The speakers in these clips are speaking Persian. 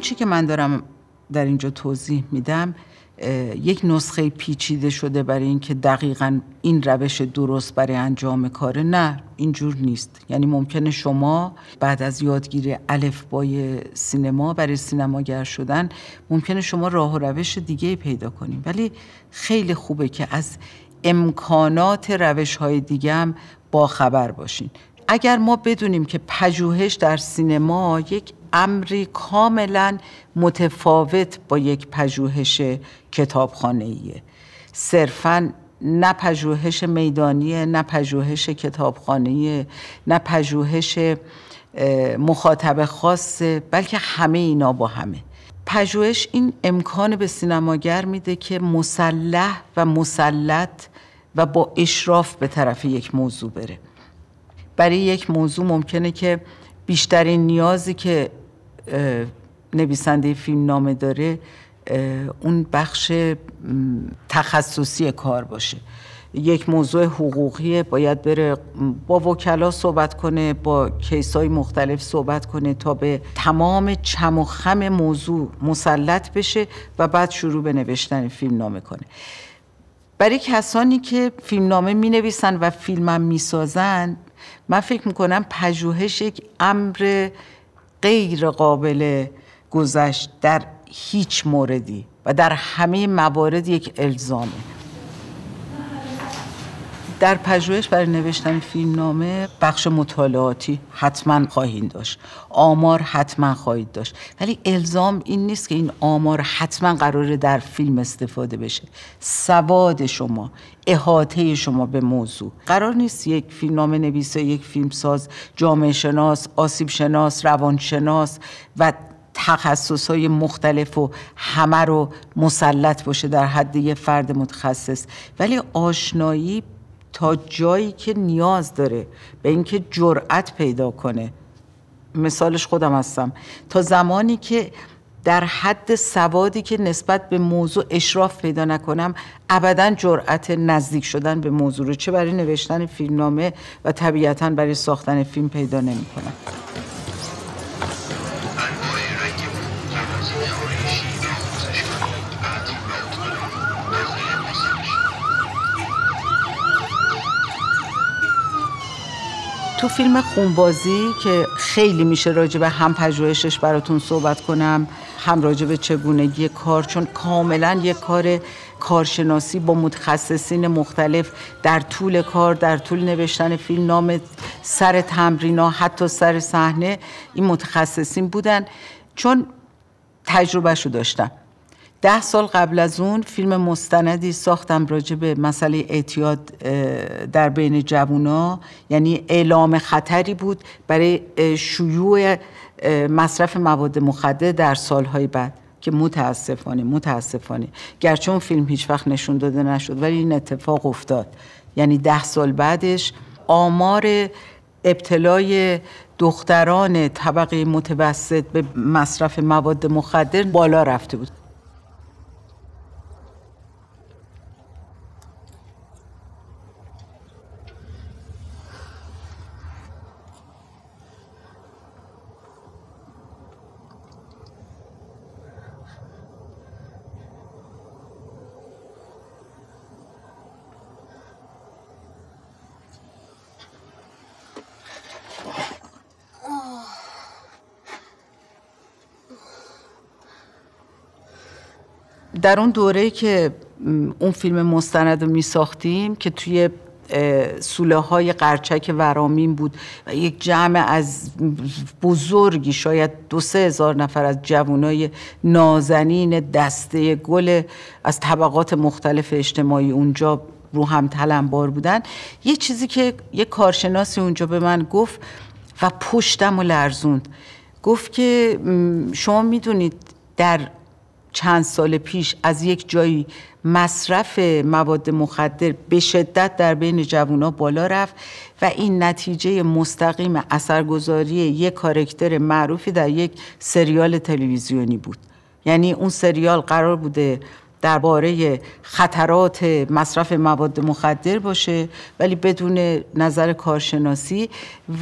چی که من دارم در اینجا توضیح میدم یک نسخه پیچیده شده برای اینکه دقیقا این روش درست برای انجام کاره نه اینجور نیست یعنی ممکنه شما بعد از یادگیری الفبای سینما برای سینماگر شدن ممکنه شما راه و روش دیگه پیدا کنیم ولی خیلی خوبه که از امکانات روش های دیگه هم با خبر باشین اگر ما بدونیم که پژوهش در سینما یک امری کاملا متفاوت با یک پژوهش کتابخانه‌ایه صرفا نه پژوهش میدانیه نه پژوهش کتابخانه‌ایه نه پژوهش مخاطب خاصه بلکه همه اینا با همه پژوهش این امکان به سینماگر میده که مسلح و مسلط و با اشراف به طرف یک موضوع بره برای یک موضوع ممکنه که بیشترین نیازی که نویسنده فیلم نامه داره اون بخش تخصصی کار باشه یک موضوع حقوقیه باید بره با وکلا صحبت کنه با کیس های مختلف صحبت کنه تا به تمام چم و خم موضوع مسلط بشه و بعد شروع به نوشتن فیلم کنه برای کسانی که فیلمنامه می نویسن و هم می سازن من فکر میکنم پژوهش یک امر غیر قابل گذشت در هیچ موردی و در همه موارد یک الزامه در پژوهش برای نوشتن فیلم نامه بخش مطالعاتی حتما خواهید داشت آمار حتما خواهید داشت ولی الزام این نیست که این آمار حتما قراره در فیلم استفاده بشه سواد شما احاطه شما به موضوع قرار نیست یک فیلم نامه نویس یک فیلم ساز جامعه شناس آسیب شناس شناس و تخصص های مختلف و همه رو مسلط باشه در حد یه فرد متخصص ولی آشنایی تا جایی که نیاز داره به اینکه جرأت پیدا کنه مثالش خودم هستم تا زمانی که در حد سوادی که نسبت به موضوع اشراف پیدا نکنم ابدا جرأت نزدیک شدن به موضوع رو چه برای نوشتن فیلمنامه و طبیعتا برای ساختن فیلم پیدا نمیکنم تو فیلم خونبازی که خیلی میشه راجع به هم پژوهشش براتون صحبت کنم هم راجع به چگونگی کار چون کاملا یک کار کارشناسی با متخصصین مختلف در طول کار در طول نوشتن فیلم نام سر تمرینا حتی سر صحنه این متخصصین بودن چون تجربهشو داشتم. ده سال قبل از اون فیلم مستندی ساختم راجع به مسئله اعتیاد در بین جوونا یعنی اعلام خطری بود برای شیوع مصرف مواد مخدر در سالهای بعد که متاسفانه متاسفانه گرچه اون فیلم هیچ وقت نشون داده نشد ولی این اتفاق افتاد یعنی ده سال بعدش آمار ابتلای دختران طبقه متوسط به مصرف مواد مخدر بالا رفته بود در اون دوره که اون فیلم مستند رو می ساختیم که توی سوله های قرچک ورامین بود و یک جمع از بزرگی شاید دو سه هزار نفر از جوانای نازنین دسته گل از طبقات مختلف اجتماعی اونجا رو هم تلمبار بودن یه چیزی که یه کارشناسی اونجا به من گفت و پشتم و لرزوند گفت که شما میدونید در چند سال پیش از یک جایی مصرف مواد مخدر به شدت در بین جوونا بالا رفت و این نتیجه مستقیم اثرگذاری یک کارکتر معروفی در یک سریال تلویزیونی بود یعنی اون سریال قرار بوده درباره خطرات مصرف مواد مخدر باشه ولی بدون نظر کارشناسی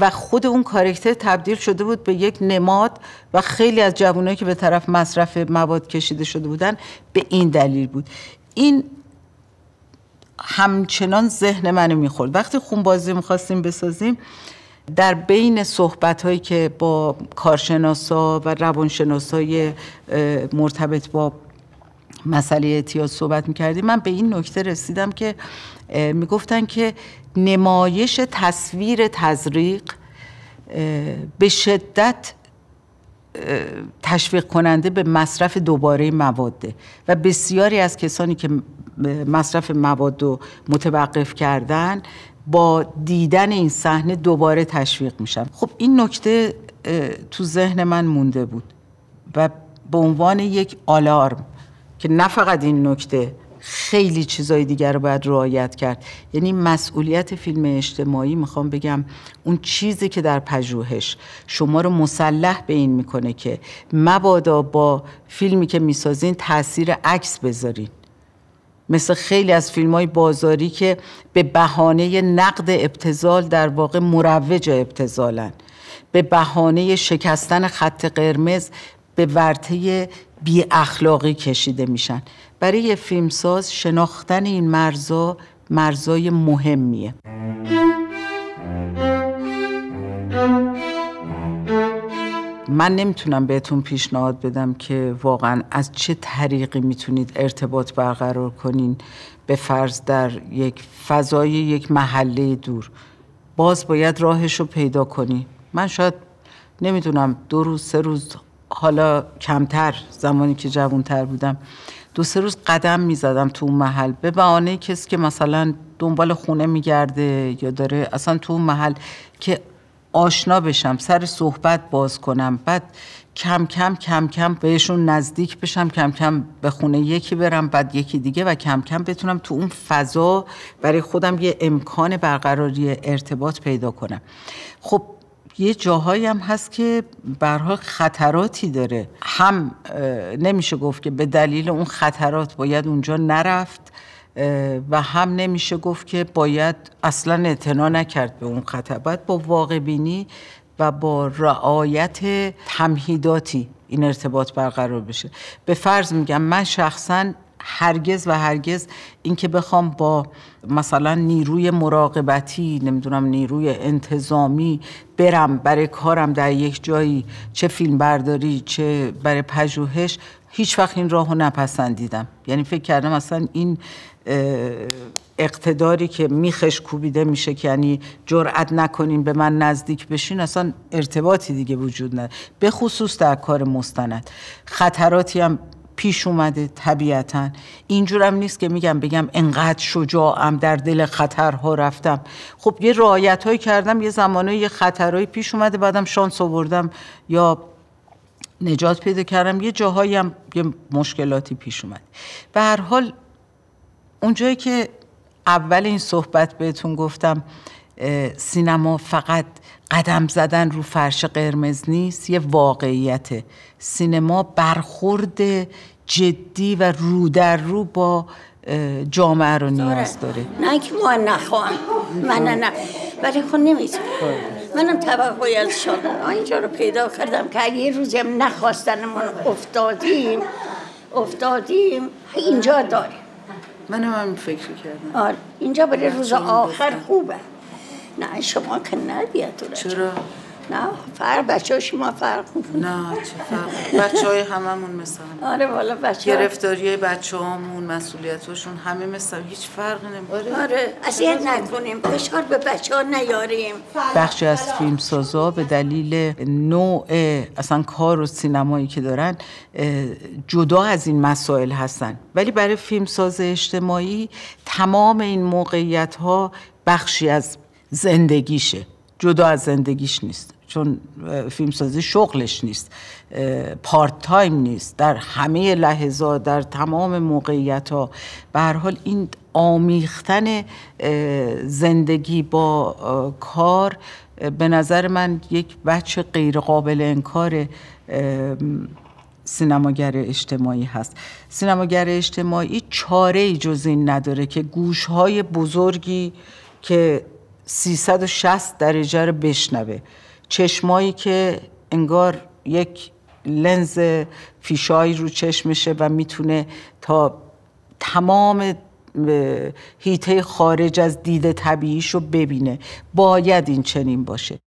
و خود اون کارکتر تبدیل شده بود به یک نماد و خیلی از جوانایی که به طرف مصرف مواد کشیده شده بودن به این دلیل بود این همچنان ذهن منو میخورد وقتی خونبازی میخواستیم بسازیم در بین صحبت هایی که با کارشناسا و روانشناسای مرتبط با مسئله اعتیاد صحبت میکردیم من به این نکته رسیدم که میگفتن که نمایش تصویر تزریق به شدت تشویق کننده به مصرف دوباره مواده و بسیاری از کسانی که مصرف مواد رو متوقف کردن با دیدن این صحنه دوباره تشویق میشن خب این نکته تو ذهن من مونده بود و به عنوان یک آلارم که نه فقط این نکته خیلی چیزای دیگر رو باید رعایت کرد یعنی مسئولیت فیلم اجتماعی میخوام بگم اون چیزی که در پژوهش شما رو مسلح به این میکنه که مبادا با فیلمی که میسازین تاثیر عکس بذارین مثل خیلی از فیلم های بازاری که به بهانه نقد ابتزال در واقع مروج ابتزالن به بهانه شکستن خط قرمز به ورطه بی اخلاقی کشیده میشن برای یه فیلمساز شناختن این مرزا مرزای مهمیه من نمیتونم بهتون پیشنهاد بدم که واقعا از چه طریقی میتونید ارتباط برقرار کنین به فرض در یک فضای یک محله دور باز باید راهش رو پیدا کنی من شاید نمیدونم دو روز سه روز حالا کمتر زمانی که جوانتر بودم دو سه روز قدم میزدم تو اون محل به بهانه کسی که مثلا دنبال خونه میگرده یا داره اصلا تو اون محل که آشنا بشم سر صحبت باز کنم بعد کم کم کم کم بهشون نزدیک بشم کم کم به خونه یکی برم بعد یکی دیگه و کم کم بتونم تو اون فضا برای خودم یه امکان برقراری ارتباط پیدا کنم خب یه جاهایی هم هست که برها خطراتی داره هم نمیشه گفت که به دلیل اون خطرات باید اونجا نرفت و هم نمیشه گفت که باید اصلا اعتنا نکرد به اون خطر باید با واقع بینی و با رعایت تمهیداتی این ارتباط برقرار بشه به فرض میگم من شخصا هرگز و هرگز اینکه بخوام با مثلا نیروی مراقبتی نمیدونم نیروی انتظامی برم برای کارم در یک جایی چه فیلم برداری چه برای پژوهش هیچ وقت این راهو نپسندیدم یعنی فکر کردم اصلا این اقتداری که میخش کوبیده میشه که یعنی جرأت نکنین به من نزدیک بشین اصلا ارتباطی دیگه وجود نداره به خصوص در کار مستند خطراتی هم پیش اومده طبیعتا اینجورم نیست که میگم بگم انقدر شجاعم در دل خطرها رفتم خب یه رعایت کردم یه زمانه یه خطرهایی پیش اومده بعدم شانس آوردم یا نجات پیدا کردم یه جاهایی هم یه مشکلاتی پیش اومد به هر حال اونجایی که اول این صحبت بهتون گفتم سینما فقط قدم زدن رو فرش قرمز نیست یه واقعیت سینما برخورد جدی و رو رو با جامعه رو نیاز داره نه که ما نخواهم من نه نه ولی خود خب نمیتونم منم توقعی از شد اینجا رو پیدا کردم که اگه یه روزی هم ما افتادیم افتادیم اینجا داریم من هم, هم فکر کردم آره، اینجا برای روز آخر خوبه نه شما که ندید تو چرا؟ نه فرق بچه ها شما فرق نه چه فرق بچه های هممون مثل هم. آره والا بچه گرفتاری بچه هامون مسئولیتشون همه مثل هیچ فرق نمیکنه آره. آره اذیت نکنیم فشار به بچه ها نیاریم بخشی از فیلم سازا به دلیل نوع اصلا کار و سینمایی که دارن جدا از این مسائل هستن ولی برای فیلمساز اجتماعی تمام این موقعیت ها بخشی از زندگیشه جدا از زندگیش نیست چون فیلمسازی شغلش نیست پارت تایم نیست در همه لحظات در تمام موقعیت ها به هر حال این آمیختن زندگی با کار به نظر من یک بچه غیرقابل انکار سینماگر اجتماعی هست سینماگر اجتماعی چاره ای جز این نداره که گوش های بزرگی که 360 درجه رو بشنوه چشمایی که انگار یک لنز فیشایی رو چشمشه و میتونه تا تمام هیته خارج از دید طبیعیش رو ببینه باید این چنین باشه